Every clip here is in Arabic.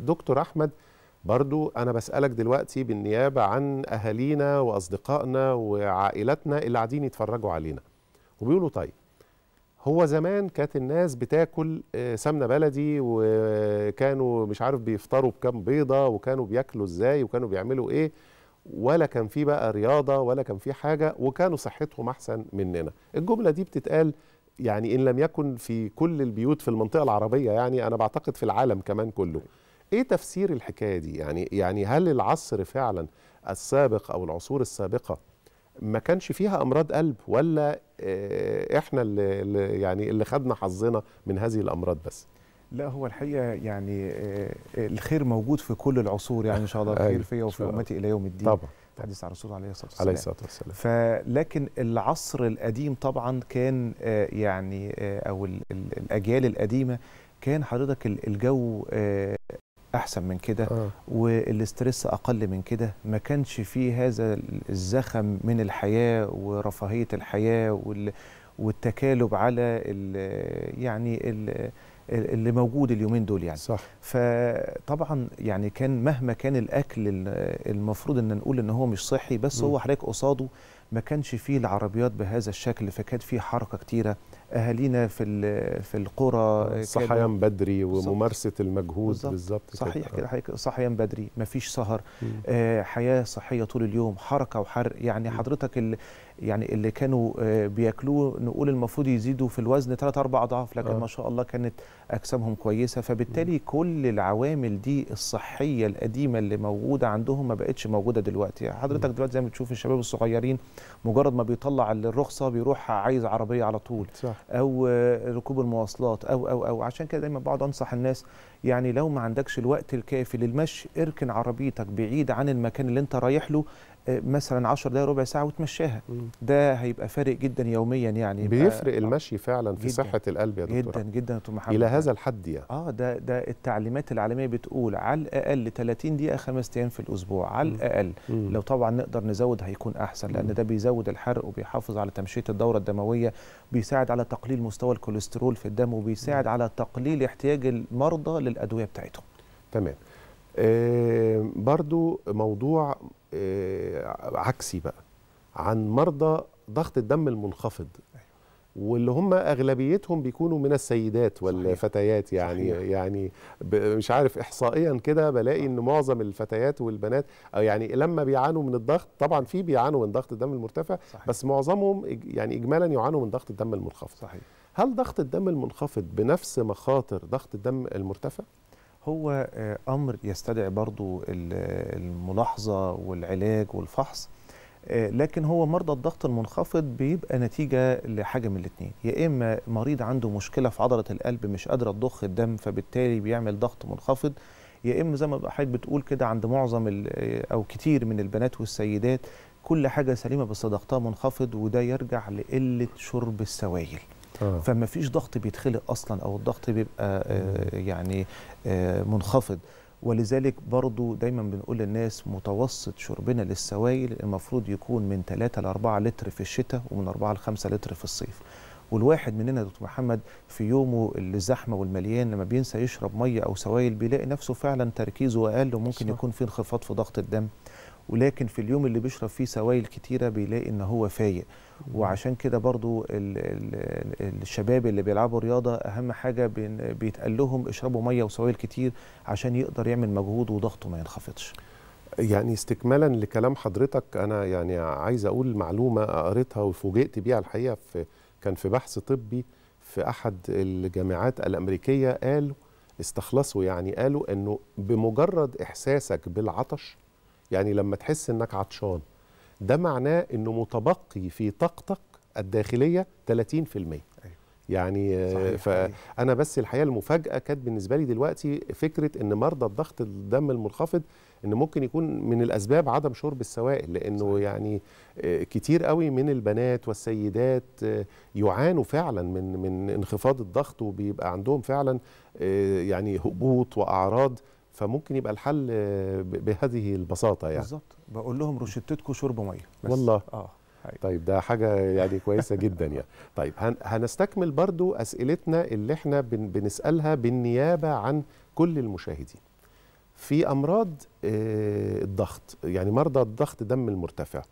دكتور احمد برضو انا بسالك دلوقتي بالنيابه عن اهالينا واصدقائنا وعائلتنا اللي قاعدين يتفرجوا علينا وبيقولوا طيب هو زمان كانت الناس بتاكل آه، سمنه بلدي وكانوا مش عارف بيفطروا بكام بيضه وكانوا بياكلوا ازاي وكانوا بيعملوا ايه ولا كان في بقى رياضه ولا كان في حاجه وكانوا صحتهم احسن مننا الجمله دي بتتقال يعني ان لم يكن في كل البيوت في المنطقه العربيه يعني انا بعتقد في العالم كمان كله ايه تفسير الحكايه دي يعني يعني هل العصر فعلا السابق او العصور السابقه ما كانش فيها امراض قلب ولا آه، احنا اللي يعني اللي خدنا حظنا من هذه الامراض بس لا هو الحقيقه يعني آه، آه، الخير موجود في كل العصور يعني ان شاء الله الخير أيوة، فيا وفي امتي الى يوم الدين طبعا حديث عن الرسول عليه الصلاه والسلام عليه الصلاه والسلام فلكن العصر القديم طبعا كان يعني او الاجيال القديمه كان حضرتك الجو احسن من كده آه. والاسترس اقل من كده ما كانش فيه هذا الزخم من الحياه ورفاهيه الحياه وال والتكالب على ال يعني ال اللي موجود اليومين دول يعني صح. فطبعا يعني كان مهما كان الاكل المفروض ان نقول ان هو مش صحي بس م. هو حضرتك قصاده ما كانش فيه العربيات بهذا الشكل فكانت فيه حركه كتيره اهالينا في في القرى صحيان بدري وممارسه المجهود بالظبط صحيح كده آه. صحيان بدري مفيش سهر آه حياه صحيه طول اليوم حركه وحرق يعني حضرتك اللي يعني اللي كانوا آه بياكلوه نقول المفروض يزيدوا في الوزن 3 4 اضعاف لكن آه. ما شاء الله كانت اجسامهم كويسه فبالتالي م. كل العوامل دي الصحيه القديمه اللي موجوده عندهم ما بقتش موجوده دلوقتي يعني حضرتك م. دلوقتي زي ما بتشوف الشباب الصغيرين مجرد ما بيطلع الرخصه بيروح عايز عربيه على طول صح. او آه، ركوب المواصلات او او او عشان كده دايما بقعد انصح الناس يعني لو ما عندكش الوقت الكافي للمشي اركن عربيتك بعيد عن المكان اللي انت رايح له مثلا 10 دقائق ربع ساعه وتمشاها ده هيبقى فارق جدا يوميا يعني بيفرق آه، المشي فعلا في صحه القلب يا دكتور جدا جدا يا دكتور محمد الى هذا الحد يعني اه ده ده التعليمات العالميه بتقول على الاقل 30 دقيقه خمس ايام في الاسبوع على الاقل مم. لو طبعا نقدر نزود هيكون احسن لان ده بيزود الحرق وبيحافظ على تمشيه الدوره الدمويه بيساعد على تقليل مستوى الكوليسترول في الدم وبيساعد مم. على تقليل احتياج المرضى للادويه بتاعتهم تمام آه، برضو موضوع آه، عكسي بقى عن مرضى ضغط الدم المنخفض أيوة. واللي هم اغلبيتهم بيكونوا من السيدات والفتيات يعني صحيح. يعني مش عارف احصائيا كده بلاقي آه. ان معظم الفتيات والبنات يعني لما بيعانوا من الضغط طبعا في بيعانوا من ضغط الدم المرتفع صحيح. بس معظمهم يعني اجمالا يعانوا من ضغط الدم المنخفض صحيح. هل ضغط الدم المنخفض بنفس مخاطر ضغط الدم المرتفع هو آه، امر يستدعي برضو الملاحظه والعلاج والفحص آه، لكن هو مرضى الضغط المنخفض بيبقى نتيجه لحاجه من الاثنين يا اما مريض عنده مشكله في عضله القلب مش قادره تضخ الدم فبالتالي بيعمل ضغط منخفض يا اما زي ما حضرتك بتقول كده عند معظم او كتير من البنات والسيدات كل حاجه سليمه بس ضغطها منخفض وده يرجع لقله شرب السوائل آه. فما فيش ضغط بيتخلق اصلا او الضغط بيبقى آه يعني آه منخفض ولذلك برضو دايما بنقول للناس متوسط شربنا للسوائل المفروض يكون من 3 ل 4 لتر في الشتاء ومن 4 ل 5 لتر في الصيف والواحد مننا يا دكتور محمد في يومه الزحمه والمليان لما بينسى يشرب ميه او سوائل بيلاقي نفسه فعلا تركيزه اقل وممكن صح. يكون في انخفاض في ضغط الدم ولكن في اليوم اللي بيشرب فيه سوائل كتيرة بيلاقي ان هو فايق وعشان كده برضو الـ الـ الشباب اللي بيلعبوا رياضة اهم حاجة بيتقال لهم اشربوا مية وسوائل كتير عشان يقدر يعمل مجهود وضغطه ما ينخفضش يعني استكمالا لكلام حضرتك انا يعني عايز اقول معلومة قريتها وفوجئت بيها الحقيقة في كان في بحث طبي في احد الجامعات الامريكية قالوا استخلصوا يعني قالوا انه بمجرد احساسك بالعطش يعني لما تحس انك عطشان ده معناه انه متبقي في طاقتك الداخليه 30% أيوة. يعني آه، فانا بس الحقيقه المفاجاه كانت بالنسبه لي دلوقتي فكره ان مرضى الضغط الدم المنخفض ان ممكن يكون من الاسباب عدم شرب السوائل لانه صحيح. يعني آه، كتير قوي من البنات والسيدات آه، يعانوا فعلا من من انخفاض الضغط وبيبقى عندهم فعلا يعني هبوط واعراض فممكن يبقى الحل بهذه البساطه يعني بالظبط بقول لهم روشتتكم شرب ميه بس. والله اه حقيقة. طيب ده حاجة يعني كويسة جدا يعني طيب هنستكمل برضو أسئلتنا اللي احنا بنسألها بالنيابة عن كل المشاهدين في أمراض آه، الضغط يعني مرضى الضغط دم المرتفع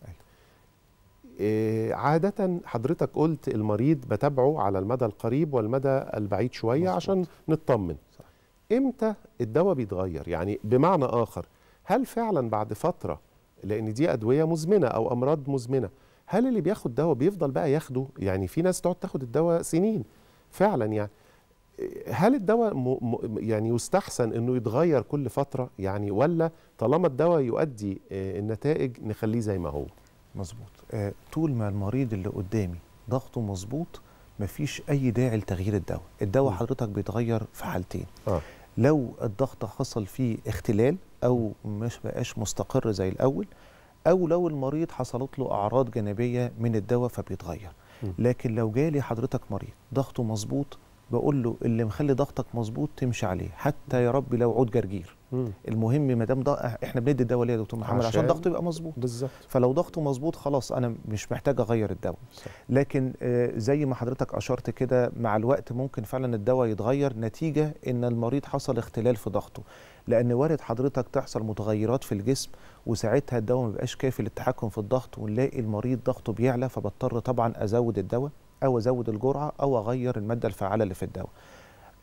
آه، عادة حضرتك قلت المريض بتابعه على المدى القريب والمدى البعيد شوية عشان نطمن امتى الدواء بيتغير يعني بمعنى اخر هل فعلا بعد فتره لان دي ادويه مزمنه او امراض مزمنه هل اللي بياخد دواء بيفضل بقى ياخده يعني في ناس تقعد تاخد الدواء سنين فعلا يعني هل الدواء م... م... يعني يستحسن انه يتغير كل فتره يعني ولا طالما الدواء يؤدي آه، النتائج نخليه زي ما هو مظبوط آه، طول ما المريض اللي قدامي ضغطه مظبوط مفيش اي داعي لتغيير الدواء الدواء حضرتك بيتغير في حالتين آه. لو الضغط حصل فيه اختلال او مش بقاش مستقر زي الاول او لو المريض حصلت له اعراض جانبيه من الدواء فبيتغير لكن لو جالي حضرتك مريض ضغطه مظبوط بقول له اللي مخلي ضغطك مظبوط تمشي عليه حتى يا رب لو عود جرجير مم. المهم ما دام احنا بندي الدواء ليه يا دكتور محمد عشان, عشان ضغطه يبقى مظبوط بالظبط فلو ضغطه مظبوط خلاص انا مش محتاج اغير الدواء لكن آه زي ما حضرتك اشرت كده مع الوقت ممكن فعلا الدواء يتغير نتيجه ان المريض حصل اختلال في ضغطه لان وارد حضرتك تحصل متغيرات في الجسم وساعتها الدواء ما بيبقاش كافي للتحكم في الضغط ونلاقي المريض ضغطه بيعلى فبضطر طبعا ازود الدواء او ازود الجرعه او اغير الماده الفعاله اللي في الدواء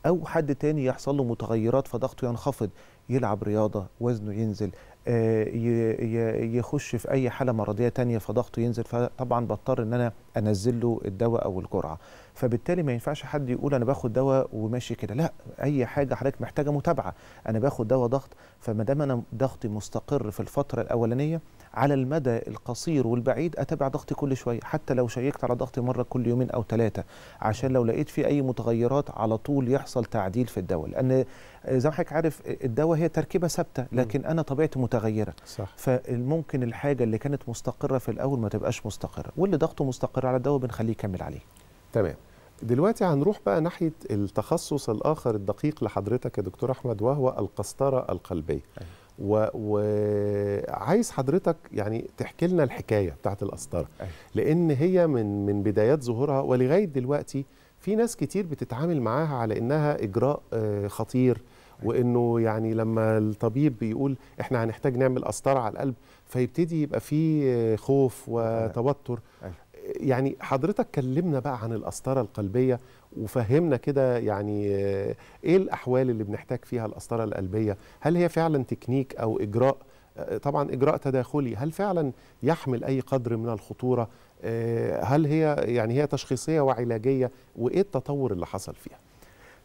او حد تاني يحصل له متغيرات فضغطه ينخفض يلعب رياضه وزنه ينزل آه، يخش في اي حاله مرضيه تانية فضغطه ينزل فطبعا بضطر ان انا انزل له الدواء او الجرعه فبالتالي ما ينفعش حد يقول انا باخد دواء وماشي كده لا اي حاجه حضرتك محتاجه متابعه انا باخد دواء ضغط فما دام انا ضغطي مستقر في الفتره الاولانيه على المدى القصير والبعيد اتابع ضغطي كل شويه حتى لو شيكت على ضغطي مره كل يومين او ثلاثه عشان لو لقيت في اي متغيرات على طول يحصل تعديل في الدواء لان زي ما حضرتك عارف الدواء هي تركيبه ثابته لكن انا طبيعتي متغيره صح. فممكن الحاجه اللي كانت مستقره في الاول ما تبقاش مستقره واللي ضغطه مستقر على الدواء بنخليه يكمل عليه تمام دلوقتي هنروح بقى ناحيه التخصص الاخر الدقيق لحضرتك يا دكتور احمد وهو القسطره القلبيه أيوة. وعايز و... حضرتك يعني تحكي لنا الحكايه بتاعت القسطره أيوة. لان هي من من بدايات ظهورها ولغايه دلوقتي في ناس كتير بتتعامل معاها على انها اجراء آه، خطير أيوه. وانه يعني لما الطبيب بيقول احنا هنحتاج نعمل قسطره على القلب فيبتدي يبقى في آه، خوف أيوه. وتوتر أيوة. يعني حضرتك كلمنا بقى عن القسطره القلبيه وفهمنا كده يعني ايه الاحوال اللي بنحتاج فيها القسطره القلبيه هل هي فعلا تكنيك او اجراء آه، طبعا اجراء تداخلي هل فعلا يحمل اي قدر من الخطوره آه، هل هي يعني هي تشخيصيه وعلاجيه وايه التطور اللي حصل فيها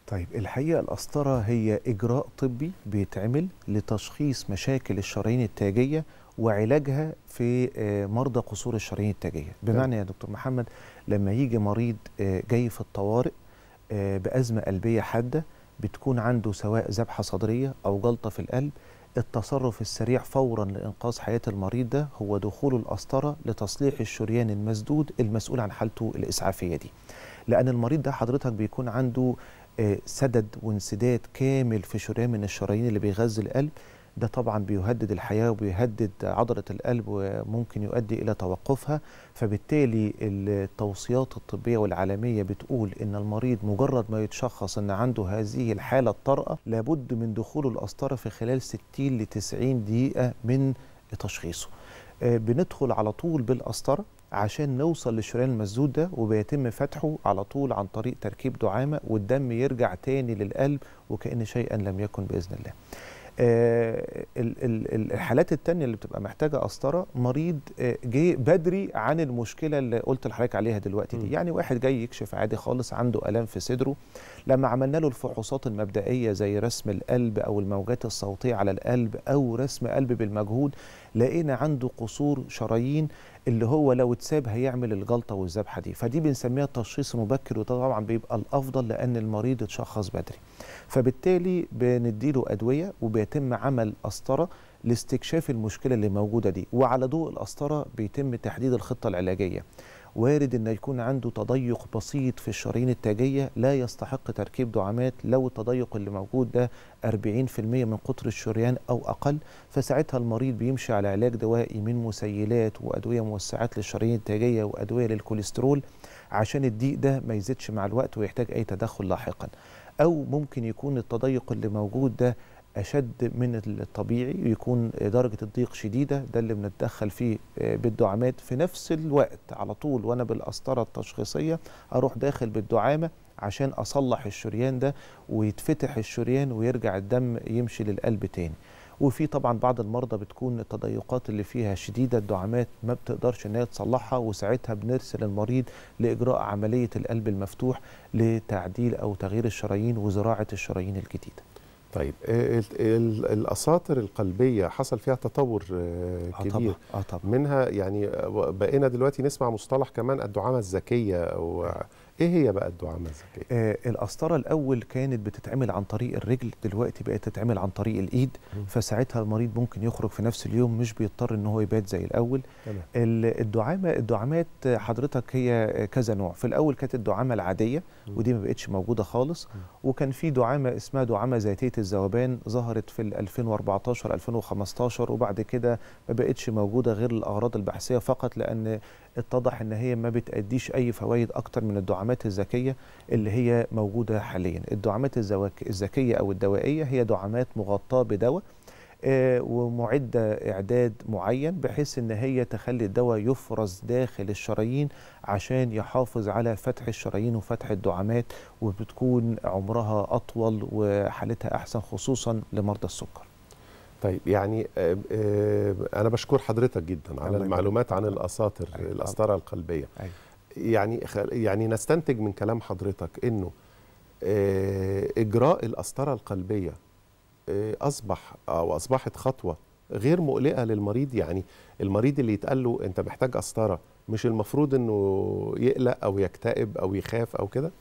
طيب الحقيقه القسطره هي اجراء طبي بيتعمل لتشخيص مشاكل الشرايين التاجيه وعلاجها في آه، مرضى قصور الشرايين التاجيه بمعنى يا دكتور محمد لما يجي مريض آه، جاي في الطوارئ آه، بازمه قلبيه حاده بتكون عنده سواء ذبحه صدريه او جلطه في القلب التصرف السريع فورا لانقاذ حياه المريض ده هو دخول القسطره لتصليح الشريان المسدود المسؤول عن حالته الاسعافيه دي لان المريض ده حضرتك بيكون عنده آه، سدد وانسداد كامل في شريان من الشرايين اللي بيغذي القلب ده طبعا بيهدد الحياة وبيهدد عضلة القلب وممكن يؤدي إلى توقفها فبالتالي التوصيات الطبية والعالمية بتقول إن المريض مجرد ما يتشخص إن عنده هذه الحالة الطارئة لابد من دخول القسطرة في خلال 60 ل 90 دقيقة من تشخيصه آه، بندخل على طول بالقسطرة عشان نوصل للشريان المسدود ده وبيتم فتحه على طول عن طريق تركيب دعامه والدم يرجع تاني للقلب وكان شيئا لم يكن باذن الله. آه، الحالات التانية اللي بتبقى محتاجة قسطرة مريض آه، جه بدري عن المشكلة اللي قلت لحضرتك عليها دلوقتي دي يعني واحد جاي يكشف عادي خالص عنده ألم في صدره لما عملنا له الفحوصات المبدئية زي رسم القلب أو الموجات الصوتية على القلب أو رسم قلب بالمجهود لقينا عنده قصور شرايين اللي هو لو اتساب هيعمل الجلطه والذبحه دي فدي بنسميها تشخيص مبكر وده طبعا بيبقى الافضل لان المريض اتشخص بدري فبالتالي بنديله ادويه وبيتم عمل قسطره لاستكشاف المشكله اللي موجوده دي وعلى ضوء القسطره بيتم تحديد الخطه العلاجيه وارد أن يكون عنده تضيق بسيط في الشرايين التاجية لا يستحق تركيب دعامات لو التضيق اللي موجود ده 40% من قطر الشريان أو أقل فساعتها المريض بيمشي على علاج دوائي من مسيلات وأدوية موسعات للشرايين التاجية وأدوية للكوليسترول عشان الضيق ده ما يزيدش مع الوقت ويحتاج أي تدخل لاحقا أو ممكن يكون التضيق اللي موجود ده اشد من الطبيعي ويكون درجه الضيق شديده ده اللي بنتدخل فيه آه، بالدعامات في نفس الوقت على طول وانا بالقسطره التشخيصيه اروح داخل بالدعامه عشان اصلح الشريان ده ويتفتح الشريان ويرجع الدم يمشي للقلب تاني وفي طبعا بعض المرضى بتكون التضيقات اللي فيها شديده الدعامات ما بتقدرش ان هي تصلحها وساعتها بنرسل المريض لاجراء عمليه القلب المفتوح لتعديل او تغيير الشرايين وزراعه الشرايين الجديده طيب الاساطر القلبيه حصل فيها تطور آه، آه، كبير أطبع. آه، أطبع. منها يعني بقينا دلوقتي نسمع مصطلح كمان الدعامه الذكيه ايه هي بقى الدعامه الذكيه؟ آه القسطره الاول كانت بتتعمل عن طريق الرجل دلوقتي بقت تتعمل عن طريق الايد م. فساعتها المريض ممكن يخرج في نفس اليوم مش بيضطر ان هو يبات زي الاول الدعامه الدعامات حضرتك هي كذا نوع في الاول كانت الدعامه العاديه ودي ما بقتش موجوده خالص م. وكان في دعامه اسمها دعامه ذاتيه الذوبان ظهرت في 2014 2015 وبعد كده ما بقتش موجوده غير الاغراض البحثيه فقط لان اتضح ان هي ما بتاديش اي فوائد اكتر من الدعامه الدعامات الذكيه اللي هي موجوده حاليا الدعامات الذكيه او الدوائيه هي دعامات مغطاه بدواء آه، ومعدة إعداد معين بحيث أن هي تخلي الدواء يفرز داخل الشرايين عشان يحافظ على فتح الشرايين وفتح الدعامات وبتكون عمرها أطول وحالتها أحسن خصوصا لمرضى السكر طيب يعني آه، آه، أنا بشكر حضرتك جدا على المعلومات عن الأساطر الأسطرة القلبية أيوة. يعني يعني نستنتج من كلام حضرتك انه آه، اجراء القسطره القلبيه آه، اصبح او اصبحت خطوه غير مقلقه للمريض يعني المريض اللي يتقال له انت محتاج قسطره مش المفروض انه يقلق او يكتئب او يخاف او كده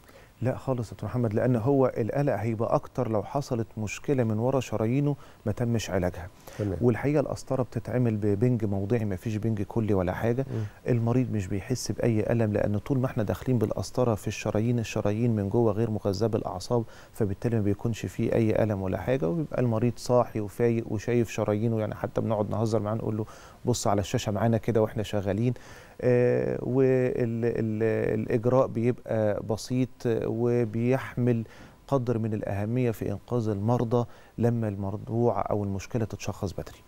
لا خالص يا دكتور محمد لان هو القلق هيبقى اكتر لو حصلت مشكله من ورا شرايينه ما تمش علاجها تمام. والحقيقه القسطره بتتعمل ببنج موضعي ما فيش بنج كلي ولا حاجه م. المريض مش بيحس باي الم لان طول ما احنا داخلين بالقسطره في الشرايين الشرايين من جوه غير مغذاه بالاعصاب فبالتالي ما بيكونش فيه اي الم ولا حاجه وبيبقى المريض صاحي وفايق وشايف شرايينه يعني حتى بنقعد نهزر معاه نقول له بص على الشاشه معانا كده واحنا شغالين آه، والاجراء بيبقى بسيط وبيحمل قدر من الاهميه في انقاذ المرضى لما الموضوع او المشكله تتشخص بدري.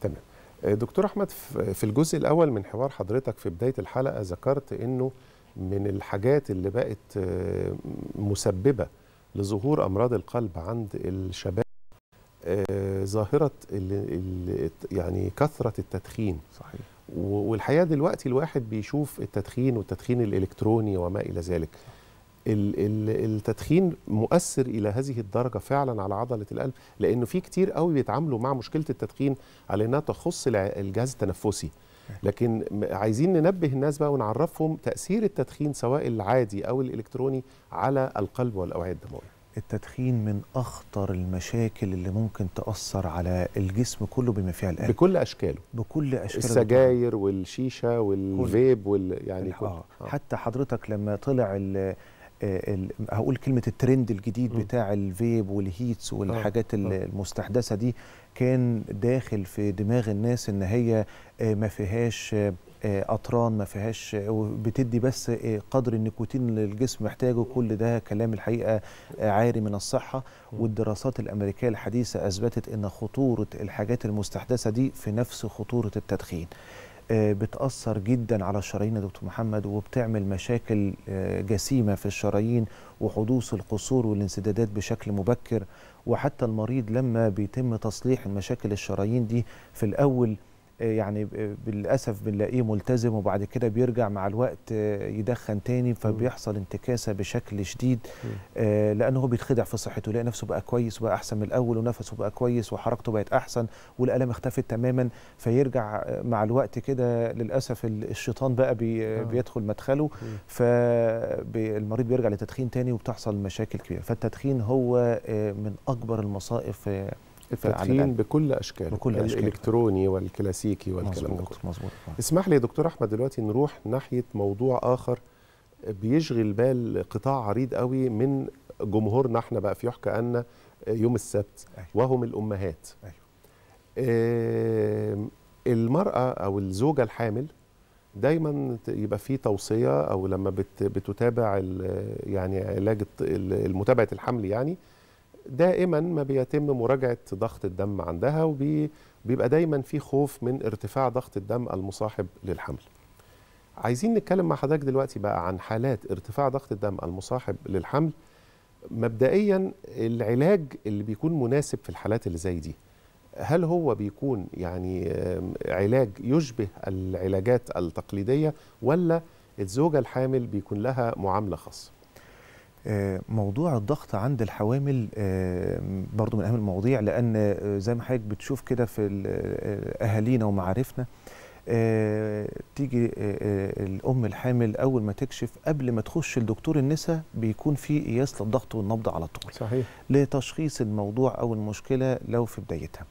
تمام. آه، دكتور احمد في الجزء الاول من حوار حضرتك في بدايه الحلقه ذكرت انه من الحاجات اللي بقت آه، مسببه لظهور امراض القلب عند الشباب آه، ظاهره يعني كثره التدخين صحيح والحقيقه دلوقتي الواحد بيشوف التدخين والتدخين الالكتروني وما الى ذلك التدخين مؤثر الى هذه الدرجه فعلا على عضله القلب لانه في كتير قوي بيتعاملوا مع مشكله التدخين على انها تخص الجهاز التنفسي لكن عايزين ننبه الناس بقى ونعرفهم تاثير التدخين سواء العادي او الالكتروني على القلب والاوعيه الدمويه التدخين من اخطر المشاكل اللي ممكن تاثر على الجسم كله بما فيها القلب بكل اشكاله بكل اشكاله السجاير والشيشه والفيب وال يعني كل. آه. آه. حتى حضرتك لما طلع ال آه، هقول كلمه الترند الجديد م. بتاع الفيب والهيتس آه. والحاجات آه. المستحدثه دي كان داخل في دماغ الناس ان هي ما فيهاش قطران آه، ما فيهاش وبتدي بس آه، قدر النيكوتين اللي الجسم محتاجه كل ده كلام الحقيقه آه، عاري من الصحه والدراسات الامريكيه الحديثه اثبتت ان خطوره الحاجات المستحدثه دي في نفس خطوره التدخين بتأثر جدا على الشرايين يا دكتور محمد وبتعمل مشاكل جسيمة في الشرايين وحدوث القصور والانسدادات بشكل مبكر وحتى المريض لما بيتم تصليح المشاكل الشرايين دي في الأول يعني بالاسف بنلاقيه ملتزم وبعد كده بيرجع مع الوقت يدخن تاني فبيحصل انتكاسه بشكل شديد آه، لانه هو بيتخدع في صحته يلاقي نفسه بقى كويس وبقى احسن من الاول ونفسه بقى كويس وحركته بقت احسن والالام اختفت تماما فيرجع مع الوقت كده للاسف الشيطان بقى بي آه. بيدخل مدخله فالمريض بيرجع لتدخين تاني وبتحصل مشاكل كبيره فالتدخين هو آه، من اكبر المصائب في التدخين بكل اشكاله بكل أشكال. الالكتروني والكلاسيكي والكلام ده مظبوط اسمح لي يا دكتور احمد دلوقتي نروح ناحيه موضوع اخر بيشغل بال قطاع عريض قوي من جمهورنا احنا بقى في يحكى ان يوم السبت أيوه. وهم الامهات أيوه. المراه او الزوجه الحامل دايما يبقى في توصيه او لما بت بتتابع يعني علاج متابعه الحمل يعني دائما ما بيتم مراجعه ضغط الدم عندها وبيبقى دايما في خوف من ارتفاع ضغط الدم المصاحب للحمل. عايزين نتكلم مع حضرتك دلوقتي بقى عن حالات ارتفاع ضغط الدم المصاحب للحمل. مبدئيا العلاج اللي بيكون مناسب في الحالات اللي زي دي هل هو بيكون يعني علاج يشبه العلاجات التقليديه ولا الزوجه الحامل بيكون لها معامله خاصه؟ آه، موضوع الضغط عند الحوامل آه، برضو من أهم المواضيع لأن آه، زي ما حضرتك بتشوف كده في أهالينا ومعارفنا تيجي الأم الحامل أول ما تكشف قبل ما تخش لدكتور النساء بيكون في قياس للضغط والنبض على طول صحيح لتشخيص الموضوع أو المشكلة لو في بدايتها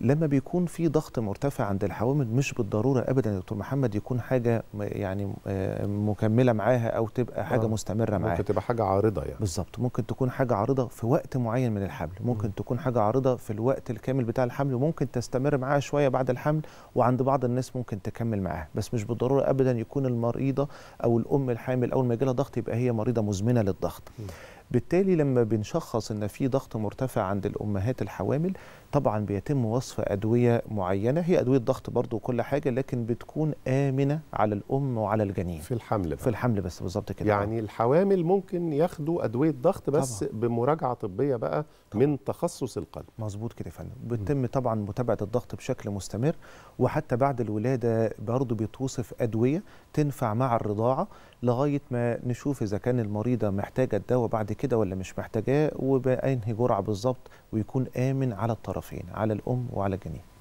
لما بيكون في ضغط مرتفع عند الحوامل مش بالضروره ابدا يا دكتور محمد يكون حاجه يعني آه، مكمله معاها او تبقى حاجه آه. مستمره معاها ممكن تبقى حاجه عارضه يعني بالظبط ممكن تكون حاجه عارضه في وقت معين من الحمل ممكن م. تكون حاجه عارضه في الوقت الكامل بتاع الحمل وممكن تستمر معاها شويه بعد الحمل وعند بعض الناس ممكن تكمل معاها بس مش بالضروره ابدا يكون المريضه او الام الحامل اول ما يجي لها ضغط يبقى هي مريضه مزمنه للضغط م. بالتالي لما بنشخص ان في ضغط مرتفع عند الامهات الحوامل طبعا بيتم وصف ادويه معينه هي ادويه ضغط برضو وكل حاجه لكن بتكون امنه على الام وعلى الجنين في الحمل بقى. في الحمل بس بالظبط كده يعني الحوامل ممكن ياخدوا ادويه ضغط بس طبعا. بمراجعه طبيه بقى طبعا. من تخصص القلب مظبوط كده يا فندم بيتم طبعا متابعه الضغط بشكل مستمر وحتى بعد الولاده برضو بيتوصف ادويه تنفع مع الرضاعه لغايه ما نشوف اذا كان المريضه محتاجه الدواء بعد كده ولا مش محتاجاه وبانهي جرعه بالظبط ويكون امن على الطرف الطرفين على الأم وعلى الجنين